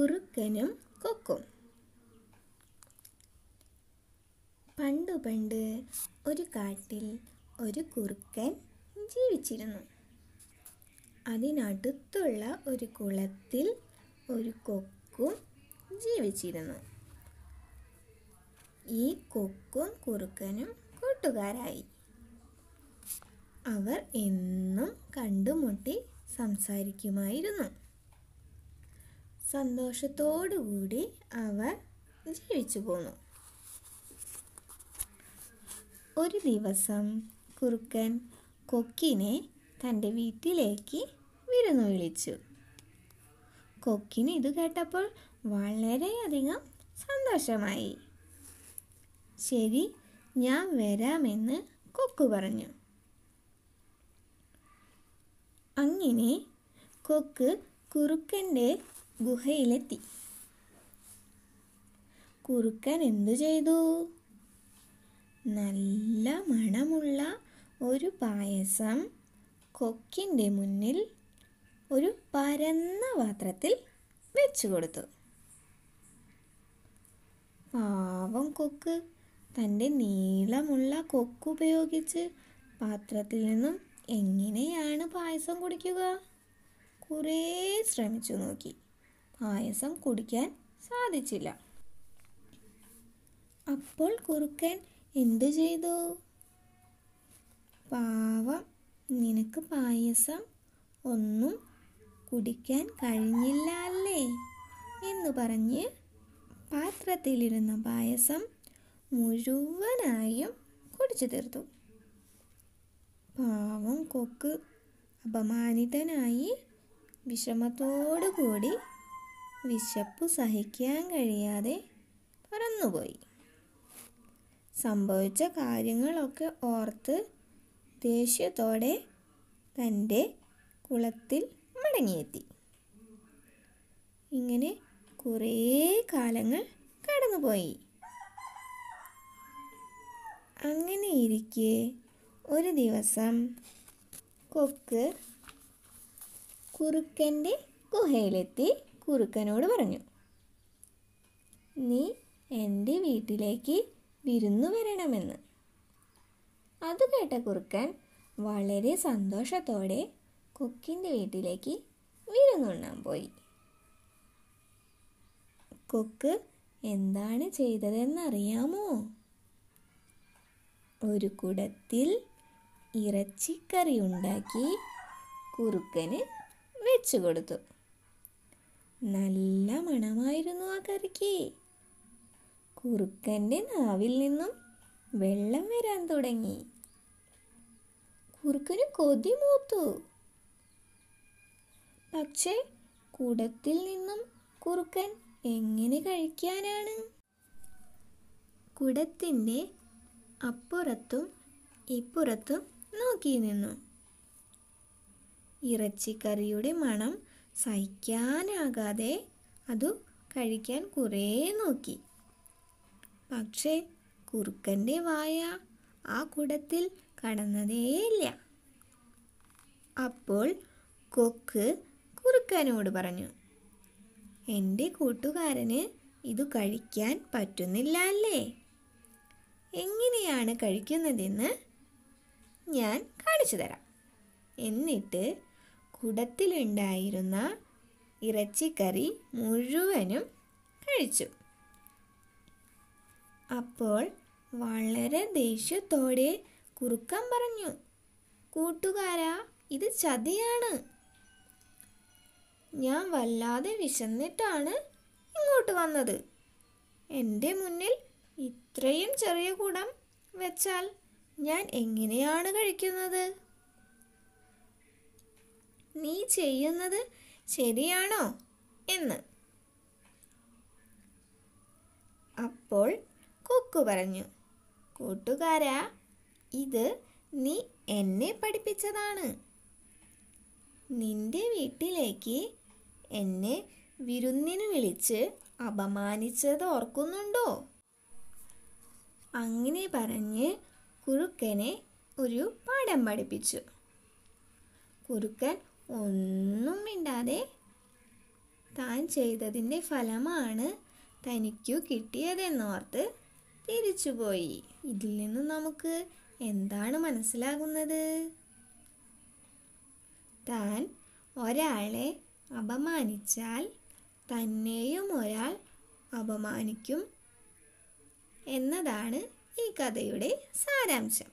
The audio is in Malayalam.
കുറുക്കനും കൊക്കും പണ്ടു പണ്ട് ഒരു കാട്ടിൽ ഒരു കുറുക്കൻ ജീവിച്ചിരുന്നു അതിനടുത്തുള്ള ഒരു കുളത്തിൽ ഒരു കൊക്കും ജീവിച്ചിരുന്നു ഈ കൊക്കും കുറുക്കനും കൂട്ടുകാരായി അവർ എന്നും കണ്ടുമുട്ടി സംസാരിക്കുമായിരുന്നു സന്തോഷത്തോടുകൂടി അവർ ജീവിച്ചു പോന്നു ഒരു ദിവസം കുറുക്കൻ കൊക്കിനെ തൻ്റെ വീട്ടിലേക്ക് വിരുന്നു വിളിച്ചു കൊക്കിന് ഇത് കേട്ടപ്പോൾ വളരെയധികം സന്തോഷമായി ശരി ഞാൻ വരാമെന്ന് കൊക്കു പറഞ്ഞു അങ്ങനെ കൊക്ക് കുറുക്കൻ്റെ ഗുഹയിലെത്തി കുറുക്കൻ എന്തു ചെയ്തു നല്ല മണമുള്ള ഒരു പായസം കൊക്കിൻ്റെ മുന്നിൽ ഒരു പരന്ന പാത്രത്തിൽ വെച്ചു കൊടുത്തു പാവം കൊക്ക് തൻ്റെ നീളമുള്ള കൊക്കുപയോഗിച്ച് പാത്രത്തിൽ നിന്നും എങ്ങനെയാണ് പായസം കുടിക്കുക കുറേ ശ്രമിച്ചു നോക്കി ആയസം കുടിക്കാൻ സാധിച്ചില്ല അപ്പോൾ കുറുക്കൻ എന്തു ചെയ്തു പാവം നിനക്ക് പായസം ഒന്നും കുടിക്കാൻ കഴിഞ്ഞില്ല അല്ലേ എന്ന് പറഞ്ഞ് പാത്രത്തിലിരുന്ന പായസം മുഴുവനായും കുടിച്ചു തീർത്തു പാവം കൊക്ക് അപമാനിതനായി വിഷമത്തോടു കൂടി വിശപ്പു സഹിക്കാൻ കഴിയാതെ പറന്നുപോയി സംഭവിച്ച കാര്യങ്ങളൊക്കെ ഓർത്ത് ദേഷ്യത്തോടെ തൻ്റെ കുളത്തിൽ മടങ്ങിയെത്തി ഇങ്ങനെ കുറേ കാലങ്ങൾ കടന്നുപോയി അങ്ങനെ ഇരിക്കെ ഒരു ദിവസം കൊക്ക് കുറുക്കൻ്റെ ഗുഹയിലെത്തി കുറുക്കനോട് പറഞ്ഞു നീ എൻ്റെ വീട്ടിലേക്ക് വിരുന്നു വരണമെന്ന് അത് കേട്ട കുറുക്കൻ വളരെ സന്തോഷത്തോടെ കൊക്കിൻ്റെ വീട്ടിലേക്ക് വിരുന്നുണ്ണാൻ പോയി കൊക്ക് എന്താണ് ചെയ്തതെന്നറിയാമോ ഒരു കുടത്തിൽ ഇറച്ചിക്കറി ഉണ്ടാക്കി കുറുക്കന് വെച്ചു കൊടുത്തു നല്ല മണമായിരുന്നു ആ കറിക്ക് കുറുക്കൻ്റെ നാവിൽ നിന്നും വെള്ളം വരാൻ തുടങ്ങി കുറുക്കന് കൊതി മൂത്തു പക്ഷേ കുടത്തിൽ നിന്നും കുറുക്കൻ എങ്ങനെ കഴിക്കാനാണ് കുടത്തിൻ്റെ അപ്പുറത്തും ഇപ്പുറത്തും നോക്കി നിന്നു ഇറച്ചിക്കറിയുടെ മണം സഹിക്കാനാകാതെ അതു കഴിക്കാൻ കുറേ നോക്കി പക്ഷേ കുറുക്കൻ്റെ വായ ആ കുടത്തിൽ കടന്നതേയില്ല അപ്പോൾ കൊക്ക് കുറുക്കനോട് പറഞ്ഞു എൻ്റെ കൂട്ടുകാരന് ഇത് കഴിക്കാൻ പറ്റുന്നില്ല അല്ലേ എങ്ങനെയാണ് കഴിക്കുന്നതെന്ന് ഞാൻ കാണിച്ചു തരാം എന്നിട്ട് കുടത്തിലുണ്ടായിരുന്ന ഇറച്ചിക്കറി മുഴുവനും കഴിച്ചു അപ്പോൾ വളരെ ദേഷ്യത്തോടെ കുറുക്കൻ പറഞ്ഞു കൂട്ടുകാരാ ഇത് ചതിയാണ് ഞാൻ വല്ലാതെ വിശന്നിട്ടാണ് ഇങ്ങോട്ട് വന്നത് എൻ്റെ മുന്നിൽ ഇത്രയും ചെറിയ കുടം വെച്ചാൽ ഞാൻ എങ്ങനെയാണ് കഴിക്കുന്നത് നീ ചെയ്യുന്നത് ശരിയാണോ എന്ന് അപ്പോൾ കൊക്കു പറഞ്ഞു കൂട്ടുകാരാ ഇത് നീ എന്നെ പഠിപ്പിച്ചതാണ് നിന്റെ വീട്ടിലേക്ക് എന്നെ വിരുന്നിന് വിളിച്ച് അപമാനിച്ചത് ഓർക്കുന്നുണ്ടോ അങ്ങനെ പറഞ്ഞ് കുറുക്കനെ ഒരു പാഠം പഠിപ്പിച്ചു കുറുക്കൻ ഒന്നും മിണ്ടാതെ താൻ ചെയ്തതിൻ്റെ ഫലമാണ് തനിക്കു കിട്ടിയതെന്നോർത്ത് തിരിച്ചുപോയി ഇതിൽ നിന്ന് നമുക്ക് എന്താണ് മനസ്സിലാകുന്നത് താൻ ഒരാളെ അപമാനിച്ചാൽ തന്നെയും ഒരാൾ അപമാനിക്കും എന്നതാണ് ഈ കഥയുടെ സാരാംശം